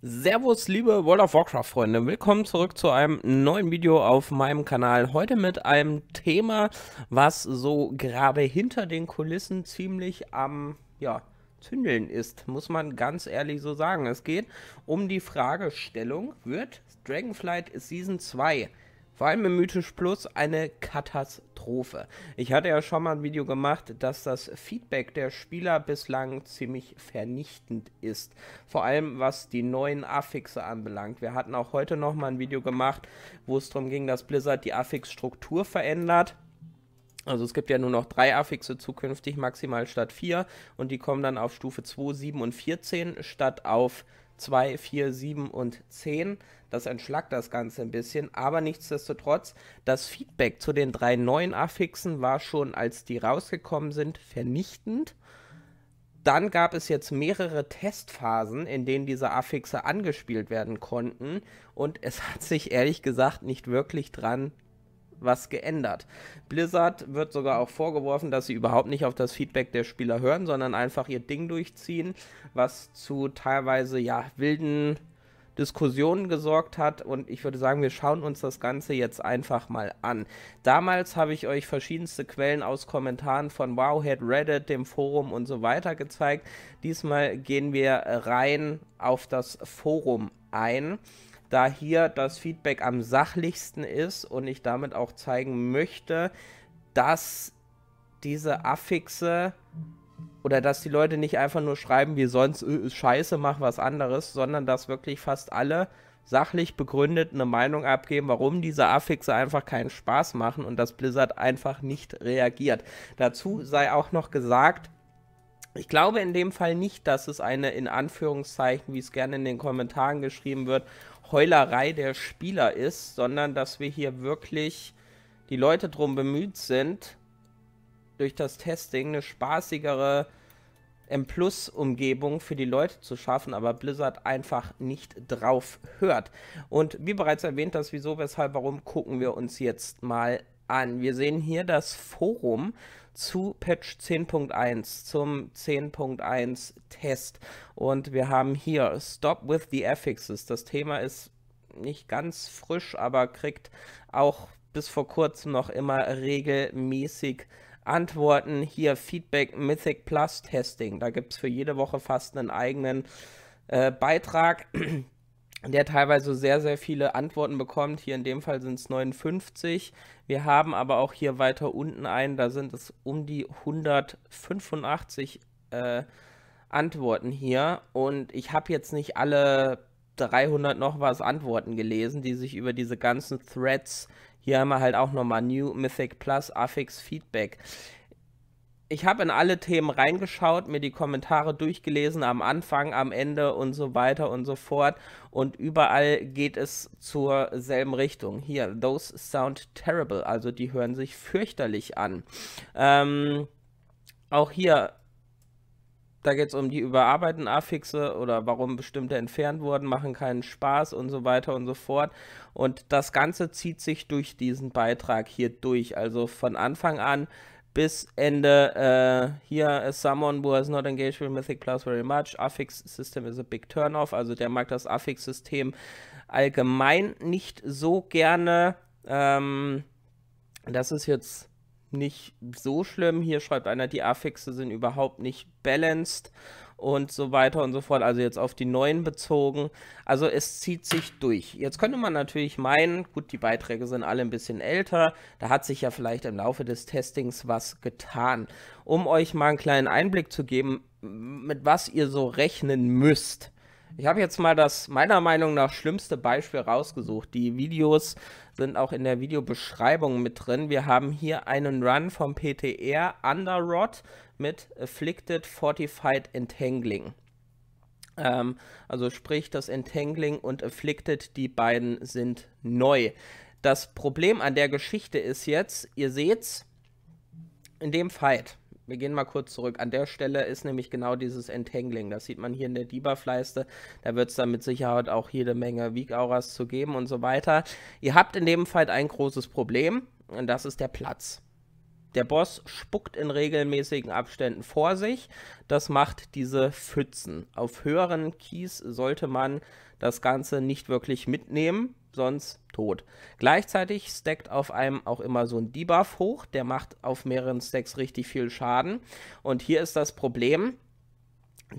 Servus, liebe World of Warcraft-Freunde. Willkommen zurück zu einem neuen Video auf meinem Kanal. Heute mit einem Thema, was so gerade hinter den Kulissen ziemlich am, ja, zündeln ist, muss man ganz ehrlich so sagen. Es geht um die Fragestellung, wird Dragonflight Season 2 vor allem im Mythisch Plus eine Katastrophe. Ich hatte ja schon mal ein Video gemacht, dass das Feedback der Spieler bislang ziemlich vernichtend ist. Vor allem was die neuen Affixe anbelangt. Wir hatten auch heute noch mal ein Video gemacht, wo es darum ging, dass Blizzard die Affixstruktur verändert. Also es gibt ja nur noch drei Affixe zukünftig, maximal statt vier. Und die kommen dann auf Stufe 2, 7 und 14 statt auf 2, 4, 7 und 10. Das entschlackt das Ganze ein bisschen, aber nichtsdestotrotz, das Feedback zu den drei neuen Affixen war schon, als die rausgekommen sind, vernichtend. Dann gab es jetzt mehrere Testphasen, in denen diese Affixe angespielt werden konnten und es hat sich ehrlich gesagt nicht wirklich dran was geändert. Blizzard wird sogar auch vorgeworfen, dass sie überhaupt nicht auf das Feedback der Spieler hören, sondern einfach ihr Ding durchziehen, was zu teilweise ja wilden Diskussionen gesorgt hat und ich würde sagen, wir schauen uns das Ganze jetzt einfach mal an. Damals habe ich euch verschiedenste Quellen aus Kommentaren von Wowhead, Reddit, dem Forum und so weiter gezeigt. Diesmal gehen wir rein auf das Forum ein da hier das Feedback am sachlichsten ist und ich damit auch zeigen möchte, dass diese Affixe oder dass die Leute nicht einfach nur schreiben, wie sonst, äh, äh, scheiße, mach was anderes, sondern dass wirklich fast alle sachlich begründet eine Meinung abgeben, warum diese Affixe einfach keinen Spaß machen und dass Blizzard einfach nicht reagiert. Dazu sei auch noch gesagt, ich glaube in dem Fall nicht, dass es eine in Anführungszeichen, wie es gerne in den Kommentaren geschrieben wird, Heulerei der Spieler ist, sondern dass wir hier wirklich die Leute drum bemüht sind, durch das Testing eine spaßigere M-Plus-Umgebung für die Leute zu schaffen, aber Blizzard einfach nicht drauf hört. Und wie bereits erwähnt, das Wieso, Weshalb, Warum gucken wir uns jetzt mal an. Wir sehen hier das Forum zu Patch 10.1, zum 10.1 Test. Und wir haben hier Stop with the Affixes. Das Thema ist nicht ganz frisch, aber kriegt auch bis vor kurzem noch immer regelmäßig Antworten. Hier Feedback Mythic Plus Testing. Da gibt es für jede Woche fast einen eigenen äh, Beitrag. der teilweise sehr, sehr viele Antworten bekommt. Hier in dem Fall sind es 59. Wir haben aber auch hier weiter unten einen, da sind es um die 185 äh, Antworten hier. Und ich habe jetzt nicht alle 300 noch was Antworten gelesen, die sich über diese ganzen Threads, hier haben wir halt auch nochmal New Mythic Plus Affix Feedback ich habe in alle Themen reingeschaut, mir die Kommentare durchgelesen, am Anfang, am Ende und so weiter und so fort. Und überall geht es zur selben Richtung. Hier, those sound terrible, also die hören sich fürchterlich an. Ähm, auch hier, da geht es um die überarbeiteten Affixe oder warum bestimmte entfernt wurden, machen keinen Spaß und so weiter und so fort. Und das Ganze zieht sich durch diesen Beitrag hier durch. Also von Anfang an bis Ende. Äh, here is äh, someone who has not engaged with Mythic Plus very much. Affix System is a big turn-off. Also der mag das Affix-System allgemein nicht so gerne. Ähm, das ist jetzt nicht so schlimm. Hier schreibt einer, die Affixe sind überhaupt nicht balanced und so weiter und so fort, also jetzt auf die neuen bezogen. Also es zieht sich durch. Jetzt könnte man natürlich meinen, gut, die Beiträge sind alle ein bisschen älter, da hat sich ja vielleicht im Laufe des Testings was getan. Um euch mal einen kleinen Einblick zu geben, mit was ihr so rechnen müsst. Ich habe jetzt mal das meiner Meinung nach schlimmste Beispiel rausgesucht. Die Videos sind auch in der Videobeschreibung mit drin. Wir haben hier einen Run vom PTR Underrod mit Afflicted Fortified Entangling. Ähm, also sprich, das Entangling und Afflicted, die beiden sind neu. Das Problem an der Geschichte ist jetzt, ihr seht's, in dem Fight, wir gehen mal kurz zurück. An der Stelle ist nämlich genau dieses Entangling. Das sieht man hier in der Debufleiste. Da wird es dann mit Sicherheit auch jede Menge Weak-Auras zu geben und so weiter. Ihr habt in dem Fall ein großes Problem und das ist der Platz. Der Boss spuckt in regelmäßigen Abständen vor sich. Das macht diese Pfützen. Auf höheren Keys sollte man das Ganze nicht wirklich mitnehmen, sonst tot. Gleichzeitig stackt auf einem auch immer so ein Debuff hoch. Der macht auf mehreren Stacks richtig viel Schaden. Und hier ist das Problem,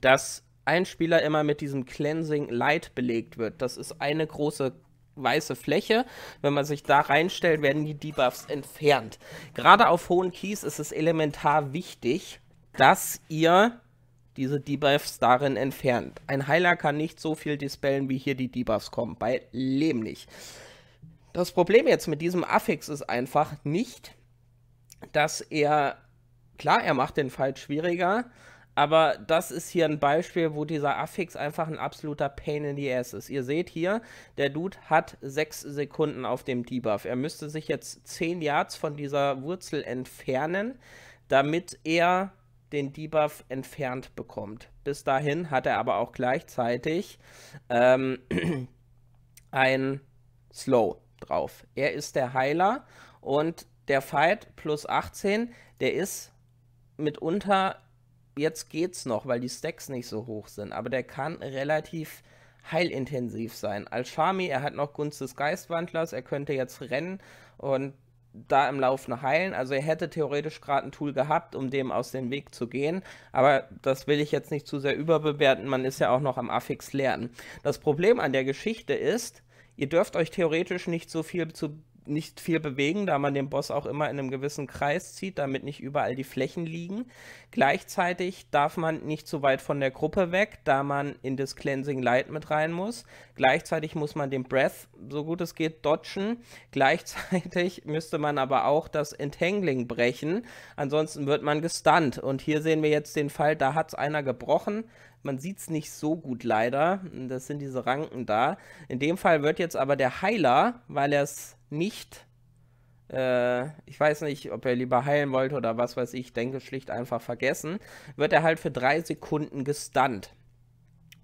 dass ein Spieler immer mit diesem Cleansing Light belegt wird. Das ist eine große weiße Fläche. Wenn man sich da reinstellt, werden die Debuffs entfernt. Gerade auf hohen Keys ist es elementar wichtig, dass ihr diese Debuffs darin entfernt. Ein Heiler kann nicht so viel dispellen, wie hier die Debuffs kommen. Bei Leben nicht. Das Problem jetzt mit diesem Affix ist einfach nicht, dass er, klar, er macht den Fight schwieriger, aber das ist hier ein Beispiel, wo dieser Affix einfach ein absoluter Pain in the Ass ist. Ihr seht hier, der Dude hat 6 Sekunden auf dem Debuff. Er müsste sich jetzt 10 Yards von dieser Wurzel entfernen, damit er den Debuff entfernt bekommt. Bis dahin hat er aber auch gleichzeitig ähm, ein Slow drauf. Er ist der Heiler und der Fight plus 18, der ist mitunter jetzt geht's noch, weil die Stacks nicht so hoch sind. Aber der kann relativ heilintensiv sein. Als Shami, er hat noch Gunst des Geistwandlers, er könnte jetzt rennen und da im Laufen heilen. Also er hätte theoretisch gerade ein Tool gehabt, um dem aus dem Weg zu gehen. Aber das will ich jetzt nicht zu sehr überbewerten. Man ist ja auch noch am Affix lernen. Das Problem an der Geschichte ist, ihr dürft euch theoretisch nicht so viel zu nicht viel bewegen, da man den Boss auch immer in einem gewissen Kreis zieht, damit nicht überall die Flächen liegen. Gleichzeitig darf man nicht zu weit von der Gruppe weg, da man in das Cleansing Light mit rein muss. Gleichzeitig muss man den Breath, so gut es geht, dodgen. Gleichzeitig müsste man aber auch das Entangling brechen, ansonsten wird man gestunt. Und hier sehen wir jetzt den Fall, da hat es einer gebrochen man sieht es nicht so gut leider. Das sind diese Ranken da. In dem Fall wird jetzt aber der Heiler, weil er es nicht äh, ich weiß nicht, ob er lieber heilen wollte oder was weiß ich, denke schlicht einfach vergessen, wird er halt für drei Sekunden gestunt.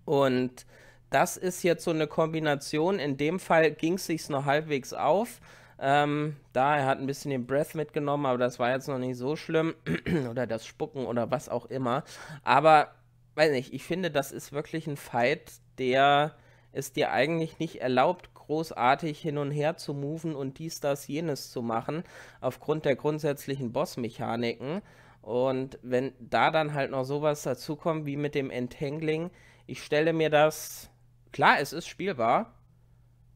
Und das ist jetzt so eine Kombination. In dem Fall ging es sich noch halbwegs auf. Ähm, da, er hat ein bisschen den Breath mitgenommen, aber das war jetzt noch nicht so schlimm. oder das Spucken oder was auch immer. Aber weiß nicht, ich finde, das ist wirklich ein Fight, der es dir eigentlich nicht erlaubt, großartig hin und her zu moven und dies, das, jenes zu machen, aufgrund der grundsätzlichen Boss-Mechaniken. Und wenn da dann halt noch sowas dazukommt wie mit dem Entangling, ich stelle mir das, klar, es ist spielbar,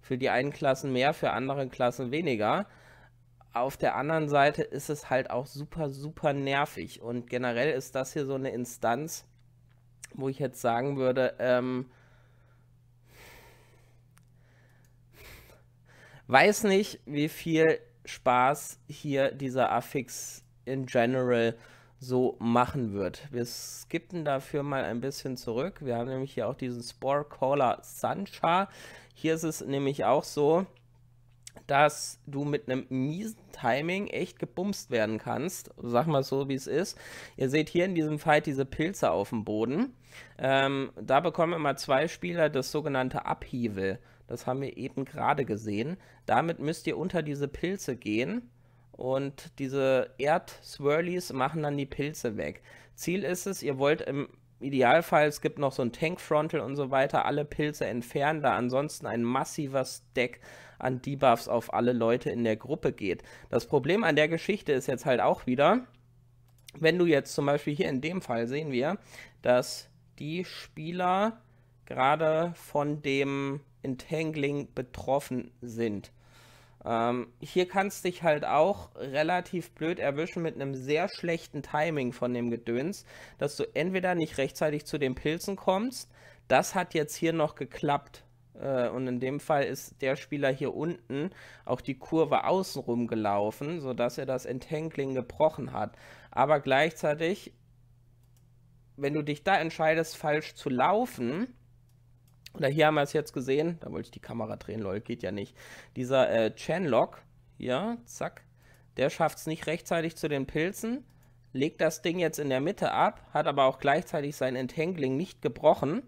für die einen Klassen mehr, für andere Klassen weniger. Auf der anderen Seite ist es halt auch super, super nervig. Und generell ist das hier so eine Instanz, wo ich jetzt sagen würde, ähm, weiß nicht, wie viel Spaß hier dieser Affix in general so machen wird. Wir skippen dafür mal ein bisschen zurück. Wir haben nämlich hier auch diesen Spore Caller Sancha. Hier ist es nämlich auch so, dass du mit einem miesen Timing echt gebumst werden kannst. Sag mal so, wie es ist. Ihr seht hier in diesem Fight diese Pilze auf dem Boden. Ähm, da bekommen immer zwei Spieler das sogenannte Upheaval. Das haben wir eben gerade gesehen. Damit müsst ihr unter diese Pilze gehen und diese Erd-Swirlies machen dann die Pilze weg. Ziel ist es, ihr wollt im Idealfall, es gibt noch so ein Tank-Frontal und so weiter, alle Pilze entfernen, da ansonsten ein massiver Stack an Debuffs auf alle Leute in der Gruppe geht. Das Problem an der Geschichte ist jetzt halt auch wieder, wenn du jetzt zum Beispiel hier in dem Fall sehen wir, dass die Spieler gerade von dem Entangling betroffen sind. Ähm, hier kannst du dich halt auch relativ blöd erwischen mit einem sehr schlechten Timing von dem Gedöns, dass du entweder nicht rechtzeitig zu den Pilzen kommst, das hat jetzt hier noch geklappt, äh, und in dem Fall ist der Spieler hier unten auch die Kurve außenrum gelaufen, sodass er das Entangling gebrochen hat. Aber gleichzeitig, wenn du dich da entscheidest, falsch zu laufen, oder hier haben wir es jetzt gesehen, da wollte ich die Kamera drehen, lol, geht ja nicht. Dieser äh, Chanlock, ja, zack, der schafft es nicht rechtzeitig zu den Pilzen, legt das Ding jetzt in der Mitte ab, hat aber auch gleichzeitig sein Entangling nicht gebrochen,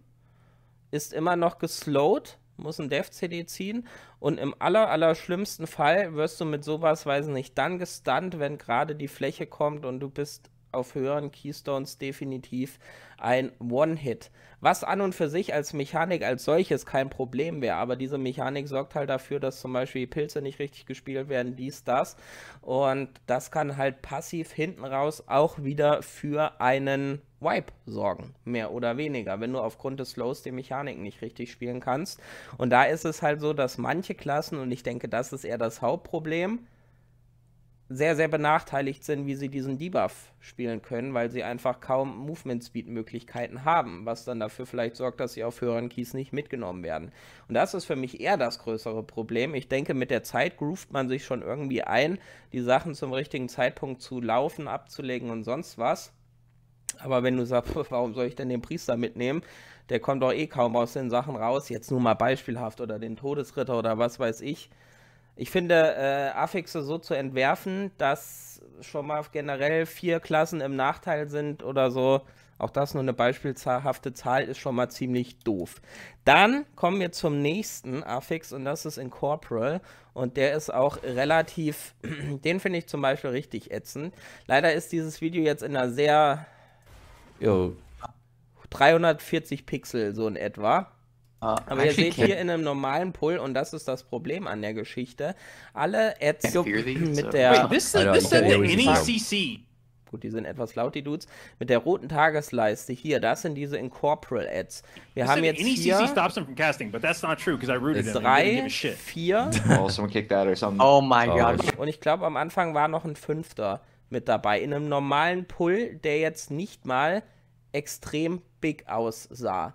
ist immer noch geslowed muss ein Dev-CD ziehen und im aller, aller schlimmsten Fall wirst du mit sowas, weiß nicht, dann gestunt, wenn gerade die Fläche kommt und du bist auf höheren Keystones definitiv ein One-Hit. Was an und für sich als Mechanik als solches kein Problem wäre, aber diese Mechanik sorgt halt dafür, dass zum Beispiel Pilze nicht richtig gespielt werden, dies, das. Und das kann halt passiv hinten raus auch wieder für einen Wipe sorgen, mehr oder weniger, wenn du aufgrund des Slows die Mechanik nicht richtig spielen kannst. Und da ist es halt so, dass manche Klassen, und ich denke, das ist eher das Hauptproblem, sehr, sehr benachteiligt sind, wie sie diesen Debuff spielen können, weil sie einfach kaum Movement-Speed-Möglichkeiten haben, was dann dafür vielleicht sorgt, dass sie auf höheren Keys nicht mitgenommen werden. Und das ist für mich eher das größere Problem. Ich denke, mit der Zeit groovt man sich schon irgendwie ein, die Sachen zum richtigen Zeitpunkt zu laufen, abzulegen und sonst was. Aber wenn du sagst, warum soll ich denn den Priester mitnehmen? Der kommt doch eh kaum aus den Sachen raus. Jetzt nur mal beispielhaft oder den Todesritter oder was weiß ich. Ich finde, äh, Affixe so zu entwerfen, dass schon mal generell vier Klassen im Nachteil sind oder so, auch das nur eine beispielhafte Zahl, ist schon mal ziemlich doof. Dann kommen wir zum nächsten Affix und das ist Incorporal und der ist auch relativ, den finde ich zum Beispiel richtig ätzend. Leider ist dieses Video jetzt in einer sehr... Yo. 340 Pixel so in etwa. Ah, Aber ihr seht hier in einem normalen Pull, und das ist das Problem an der Geschichte, alle Ads mit der... NECC. Gut, die sind etwas laut, die Dudes. Mit der roten Tagesleiste hier, das sind diese Incorporal Ads. Wir haben jetzt hier... Drei, vier... Oh, mein oh, Gott. Und ich glaube, am Anfang war noch ein fünfter mit dabei. In einem normalen Pull, der jetzt nicht mal extrem big aussah.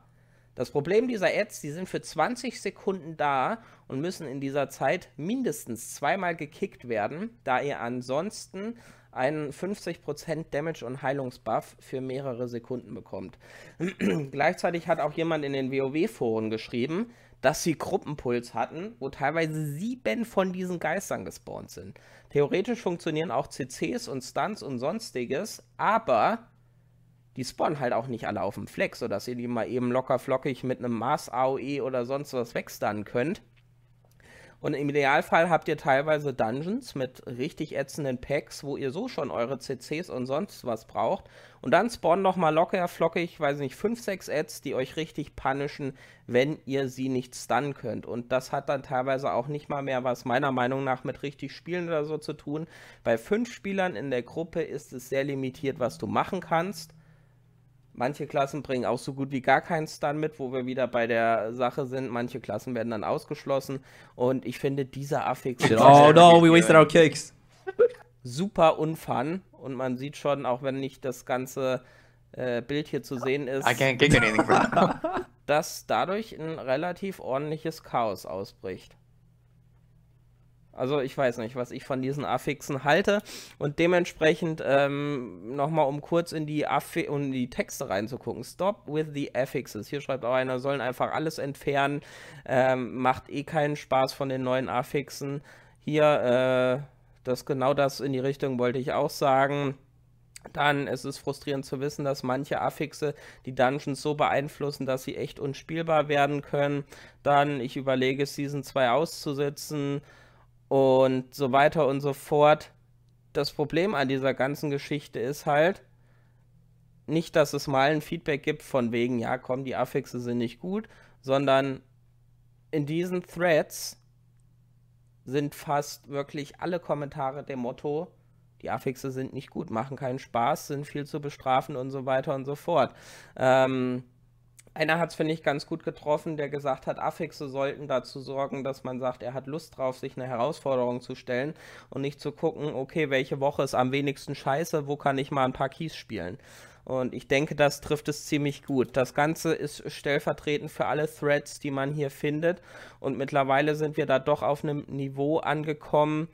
Das Problem dieser Ads, die sind für 20 Sekunden da und müssen in dieser Zeit mindestens zweimal gekickt werden, da ihr ansonsten einen 50% Damage- und Heilungsbuff für mehrere Sekunden bekommt. Gleichzeitig hat auch jemand in den WoW-Foren geschrieben, dass sie Gruppenpuls hatten, wo teilweise sieben von diesen Geistern gespawnt sind. Theoretisch funktionieren auch CCs und Stunts und sonstiges, aber die spawnen halt auch nicht alle auf dem Flex, sodass ihr die mal eben locker flockig mit einem Mars-AOE oder sonst was wegstunnen könnt. Und im Idealfall habt ihr teilweise Dungeons mit richtig ätzenden Packs, wo ihr so schon eure CCs und sonst was braucht. Und dann spawnen nochmal locker, flockig, weiß nicht, 5, 6 Ads, die euch richtig punishen, wenn ihr sie nicht stunnen könnt. Und das hat dann teilweise auch nicht mal mehr was meiner Meinung nach mit richtig Spielen oder so zu tun. Bei 5 Spielern in der Gruppe ist es sehr limitiert, was du machen kannst. Manche Klassen bringen auch so gut wie gar keinen Stun mit, wo wir wieder bei der Sache sind. Manche Klassen werden dann ausgeschlossen. Und ich finde, dieser Affix. oh no, we wasted our kicks. Super unfun. Und man sieht schon, auch wenn nicht das ganze äh, Bild hier zu sehen ist, anything, dass dadurch ein relativ ordentliches Chaos ausbricht. Also ich weiß nicht, was ich von diesen Affixen halte. Und dementsprechend ähm, nochmal, um kurz in die, Affi um die Texte reinzugucken. Stop with the affixes. Hier schreibt auch einer, sollen einfach alles entfernen. Ähm, macht eh keinen Spaß von den neuen Affixen. Hier, äh, das genau das in die Richtung wollte ich auch sagen. Dann es ist es frustrierend zu wissen, dass manche Affixe die Dungeons so beeinflussen, dass sie echt unspielbar werden können. Dann, ich überlege, Season 2 auszusetzen und so weiter und so fort. Das Problem an dieser ganzen Geschichte ist halt, nicht, dass es mal ein Feedback gibt von wegen, ja, komm, die Affixe sind nicht gut, sondern in diesen Threads sind fast wirklich alle Kommentare dem Motto, die Affixe sind nicht gut, machen keinen Spaß, sind viel zu bestrafen und so weiter und so fort. Ähm, einer hat es, finde ich, ganz gut getroffen, der gesagt hat, Affixe sollten dazu sorgen, dass man sagt, er hat Lust drauf, sich eine Herausforderung zu stellen und nicht zu gucken, okay, welche Woche ist am wenigsten scheiße, wo kann ich mal ein paar Keys spielen. Und ich denke, das trifft es ziemlich gut. Das Ganze ist stellvertretend für alle Threads, die man hier findet. Und mittlerweile sind wir da doch auf einem Niveau angekommen,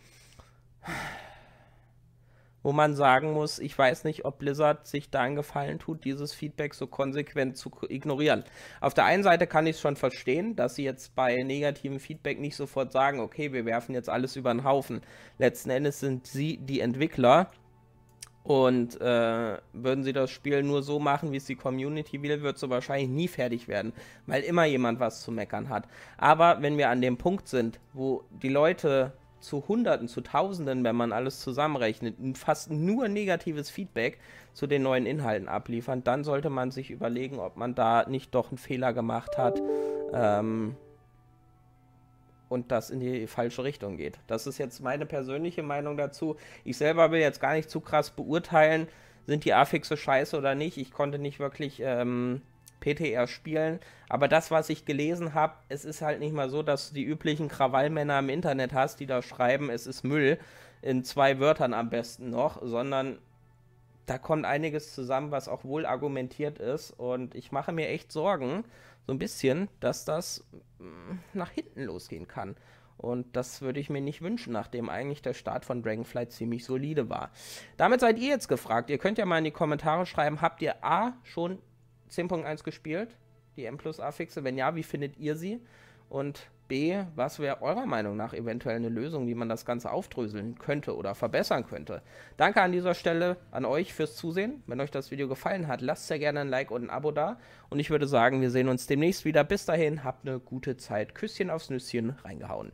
wo man sagen muss, ich weiß nicht, ob Blizzard sich da einen Gefallen tut, dieses Feedback so konsequent zu ignorieren. Auf der einen Seite kann ich es schon verstehen, dass sie jetzt bei negativem Feedback nicht sofort sagen, okay, wir werfen jetzt alles über den Haufen. Letzten Endes sind sie die Entwickler und äh, würden sie das Spiel nur so machen, wie es die Community will, wird sie wahrscheinlich nie fertig werden, weil immer jemand was zu meckern hat. Aber wenn wir an dem Punkt sind, wo die Leute zu Hunderten, zu Tausenden, wenn man alles zusammenrechnet, fast nur negatives Feedback zu den neuen Inhalten abliefern, dann sollte man sich überlegen, ob man da nicht doch einen Fehler gemacht hat ähm, und das in die falsche Richtung geht. Das ist jetzt meine persönliche Meinung dazu. Ich selber will jetzt gar nicht zu krass beurteilen, sind die Affixe scheiße oder nicht. Ich konnte nicht wirklich... Ähm, PTR spielen. Aber das, was ich gelesen habe, es ist halt nicht mal so, dass du die üblichen Krawallmänner im Internet hast, die da schreiben, es ist Müll, in zwei Wörtern am besten noch, sondern da kommt einiges zusammen, was auch wohl argumentiert ist. Und ich mache mir echt Sorgen, so ein bisschen, dass das mm, nach hinten losgehen kann. Und das würde ich mir nicht wünschen, nachdem eigentlich der Start von Dragonfly ziemlich solide war. Damit seid ihr jetzt gefragt. Ihr könnt ja mal in die Kommentare schreiben, habt ihr A schon 10.1 gespielt, die M plus A-Fixe? Wenn ja, wie findet ihr sie? Und B, was wäre eurer Meinung nach eventuell eine Lösung, wie man das Ganze aufdröseln könnte oder verbessern könnte? Danke an dieser Stelle an euch fürs Zusehen. Wenn euch das Video gefallen hat, lasst sehr gerne ein Like und ein Abo da. Und ich würde sagen, wir sehen uns demnächst wieder. Bis dahin, habt eine gute Zeit. Küsschen aufs Nüsschen, reingehauen.